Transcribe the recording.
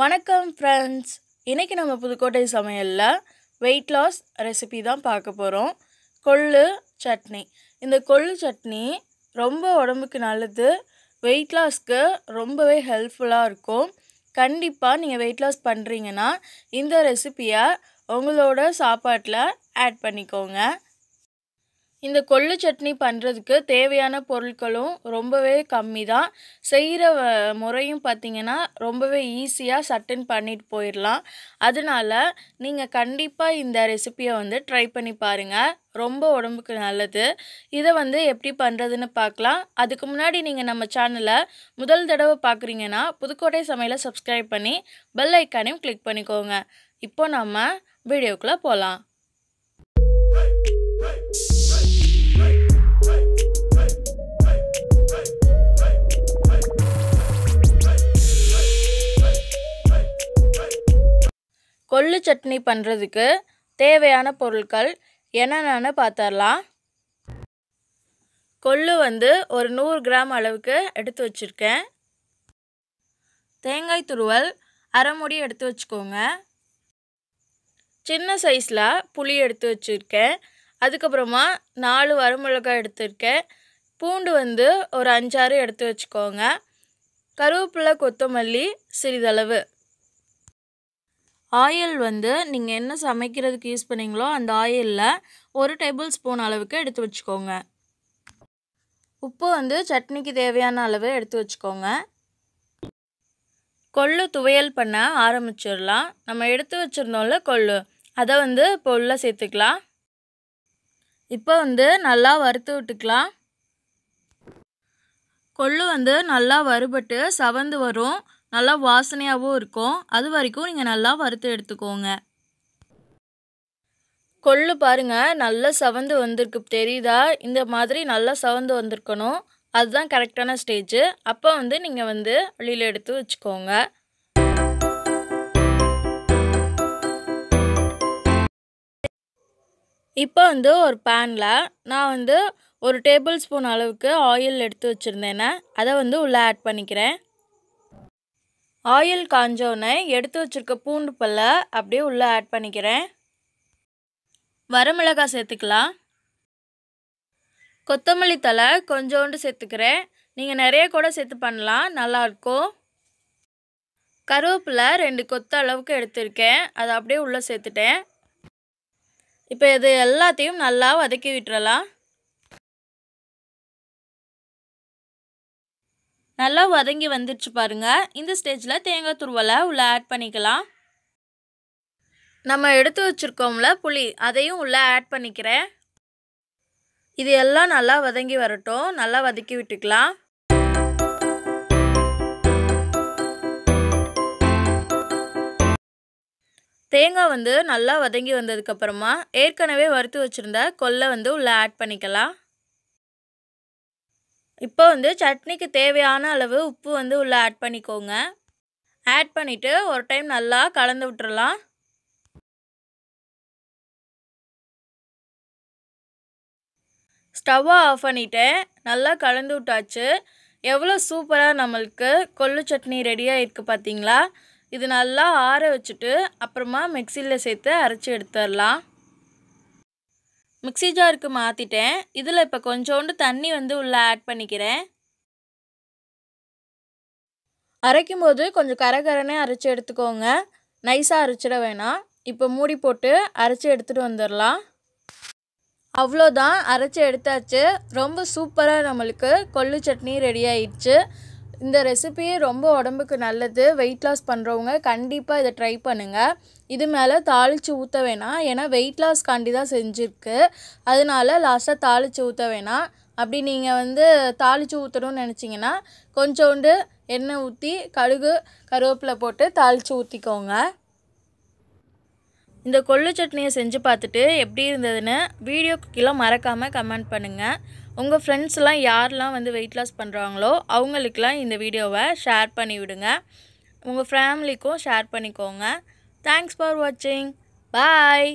வணக்கம் ஃப்ரெண்ட்ஸ் இன்றைக்கி நம்ம புதுக்கோட்டை சமையலில் வெயிட் லாஸ் ரெசிபி தான் பார்க்க போகிறோம் கொள்ளு சட்னி இந்த கொள்ளு சட்னி ரொம்ப உடம்புக்கு நல்லது வெயிட் லாஸ்க்கு ரொம்பவே ஹெல்ப்ஃபுல்லாக இருக்கும் கண்டிப்பாக நீங்கள் வெயிட் லாஸ் பண்ணுறீங்கன்னா இந்த ரெசிப்பியை உங்களோட சாப்பாட்டில் ஆட் பண்ணிக்கோங்க இந்த கொள்ளு சட்னி பண்ணுறதுக்கு தேவையான பொருட்களும் ரொம்பவே கம்மி தான் செய்கிற முறையும் பார்த்திங்கன்னா ரொம்பவே ஈஸியாக சட்டன் பண்ணிட்டு போயிடலாம் அதனால் நீங்கள் கண்டிப்பாக இந்த ரெசிப்பியை வந்து ட்ரை பண்ணி பாருங்கள் ரொம்ப உடம்புக்கு நல்லது இதை வந்து எப்படி பண்ணுறதுன்னு பார்க்கலாம் அதுக்கு முன்னாடி நீங்கள் நம்ம சேனலை முதல் தடவை பார்க்குறீங்கன்னா புதுக்கோட்டை சமையலை சப்ஸ்கிரைப் பண்ணி பெல் ஐக்கானையும் கிளிக் பண்ணிக்கோங்க இப்போ நம்ம வீடியோக்குள்ளே போகலாம் கொள்ளு சட்னி பண்ணுறதுக்கு தேவையான பொருட்கள் என்னென்னு பார்த்துடலாம் கொள்ளு வந்து ஒரு நூறு கிராம் அளவுக்கு எடுத்து வச்சுருக்கேன் தேங்காய் துருவல் அரை முடி எடுத்து வச்சுக்கோங்க சின்ன சைஸில் புளி எடுத்து வச்சுருக்கேன் அதுக்கப்புறமா நாலு வரமிளகாய் எடுத்திருக்கேன் பூண்டு வந்து ஒரு அஞ்சாறு எடுத்து வச்சுக்கோங்க கருவேப்பிலை கொத்தமல்லி சிறிதளவு ஆயில் வந்து நீங்கள் என்ன சமைக்கிறதுக்கு யூஸ் பண்ணீங்களோ அந்த ஆயிலில் ஒரு டேபிள் ஸ்பூன் அளவுக்கு எடுத்து வச்சுக்கோங்க உப்பு வந்து சட்னிக்கு தேவையான அளவு எடுத்து வச்சுக்கோங்க கொள்ளு துவையல் பண்ண ஆரம்பிச்சிடலாம் நம்ம எடுத்து வச்சுருந்தோம்ல கொள்ளு அதை வந்து இப்போ உள்ளே சேர்த்துக்கலாம் இப்போ வந்து நல்லா வறுத்து விட்டுக்கலாம் கொள்ளு வந்து நல்லா வறுபட்டு சவந்து வரும் நல்லா வாசனையாகவும் இருக்கும் அது வரைக்கும் நீங்கள் நல்லா வறுத்து எடுத்துக்கோங்க கொள்ளு பாருங்கள் நல்லா சவந்து வந்திருக்கு தெரியுதா இந்த மாதிரி நல்லா சவந்து வந்திருக்கணும் அதுதான் கரெக்டான ஸ்டேஜ் அப்போ வந்து நீங்கள் வந்து வெளியில் எடுத்து வச்சுக்கோங்க இப்போ வந்து ஒரு பேனில் நான் வந்து ஒரு டேபிள் ஸ்பூன் அளவுக்கு ஆயில் எடுத்து வச்சுருந்தேனே அதை வந்து உள்ளே ஆட் பண்ணிக்கிறேன் ஆயில் காஞ்சோன்னே எடுத்து வச்சுருக்க பூண்டு பல்ல அப்படியே உள்ளே ஆட் பண்ணிக்கிறேன் வரமிளகாய் சேர்த்துக்கலாம் கொத்தமல்லி தலை கொஞ்சோண்டு சேர்த்துக்கிறேன் நீங்கள் நிறைய கூட சேர்த்து பண்ணலாம் நல்லாயிருக்கும் கருவேப்பிலை ரெண்டு கொத்த அளவுக்கு எடுத்திருக்கேன் அதை அப்படியே உள்ளே சேர்த்துட்டேன் இப்போ இது எல்லாத்தையும் நல்லா வதக்கி விட்டுறலாம் நல்லா வதங்கி வந்துடுச்சு பாருங்கள் இந்த ஸ்டேஜில் தேங்காய் துருவலை உள்ளே ஆட் பண்ணிக்கலாம் நம்ம எடுத்து வச்சுருக்கோம்ல புளி அதையும் உள்ளே ஆட் பண்ணிக்கிறேன் இது எல்லாம் நல்லா வதங்கி வரட்டும் நல்லா வதக்கி விட்டுக்கலாம் தேங்காய் வந்து நல்லா வதங்கி வந்ததுக்கப்புறமா ஏற்கனவே வறுத்து வச்சுருந்த கொல்லை வந்து உள்ளே ஆட் பண்ணிக்கலாம் இப்போ வந்து சட்னிக்கு தேவையான அளவு உப்பு வந்து உள்ளே ஆட் பண்ணிக்கோங்க ஆட் பண்ணிவிட்டு ஒரு டைம் நல்லா கலந்து விட்டுறலாம் ஸ்டவ்வை ஆஃப் பண்ணிவிட்டேன் நல்லா கலந்து விட்டாச்சு எவ்வளோ சூப்பராக நம்மளுக்கு கொள்ளு சட்னி ரெடியாக இருக்குது பார்த்தீங்களா இது நல்லா ஆற வச்சுட்டு அப்புறமா மிக்சியில் சேர்த்து அரைச்சி எடுத்துடலாம் மிக்சி ஜாருக்கு மாற்றிட்டேன் இதில் இப்போ கொஞ்சோண்டு தண்ணி வந்து உள்ளே ஆட் பண்ணிக்கிறேன் அரைக்கும் போது கொஞ்சம் கரகரனே அரைச்சி எடுத்துக்கோங்க நைஸாக அரைச்சிட வேணாம் இப்போ மூடி போட்டு அரைச்சி எடுத்துகிட்டு வந்துடலாம் அவ்வளோதான் அரைச்சி எடுத்தாச்சு ரொம்ப சூப்பராக நம்மளுக்கு கொள்ளு சட்னி ரெடி ஆயிடுச்சு இந்த ரெசிபியே ரொம்ப உடம்புக்கு நல்லது வெயிட் லாஸ் பண்ணுறவங்க கண்டிப்பாக இதை ட்ரை பண்ணுங்கள் இது மேலே தாளித்து ஊற்ற வேணாம் ஏன்னா வெயிட் லாஸ்க்காண்டி தான் செஞ்சுருக்கு அதனால லாஸ்ட்டாக தாளித்து ஊற்ற வேணாம் அப்படி நீங்கள் வந்து தாளித்து ஊற்றணும்னு நினச்சிங்கன்னா கொஞ்சோண்டு எண்ணெய் ஊற்றி கடுகு கருவேப்பில் போட்டு தாளித்து ஊற்றிக்கோங்க இந்த கொள்ளு சட்னியை செஞ்சு பார்த்துட்டு எப்படி இருந்ததுன்னு வீடியோக்கு கீழே மறக்காமல் கமெண்ட் பண்ணுங்கள் உங்கள் ஃப்ரெண்ட்ஸ்லாம் யாரெலாம் வந்து வெயிட் லாஸ் பண்ணுறாங்களோ அவங்களுக்கெலாம் இந்த வீடியோவை ஷேர் பண்ணி விடுங்க உங்கள் ஃபேமிலிக்கும் ஷேர் பண்ணிக்கோங்க தேங்க்ஸ் ஃபார் வாட்சிங் பாய்